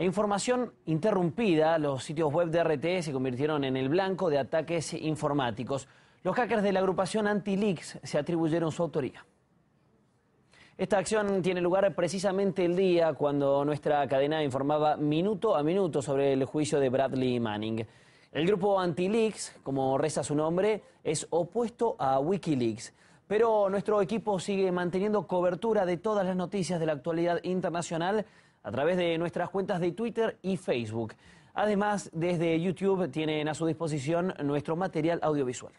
E información interrumpida, los sitios web de RT se convirtieron en el blanco de ataques informáticos. Los hackers de la agrupación Antileaks se atribuyeron su autoría. Esta acción tiene lugar precisamente el día cuando nuestra cadena informaba minuto a minuto sobre el juicio de Bradley Manning. El grupo Antileaks, como reza su nombre, es opuesto a Wikileaks pero nuestro equipo sigue manteniendo cobertura de todas las noticias de la actualidad internacional a través de nuestras cuentas de Twitter y Facebook. Además, desde YouTube tienen a su disposición nuestro material audiovisual.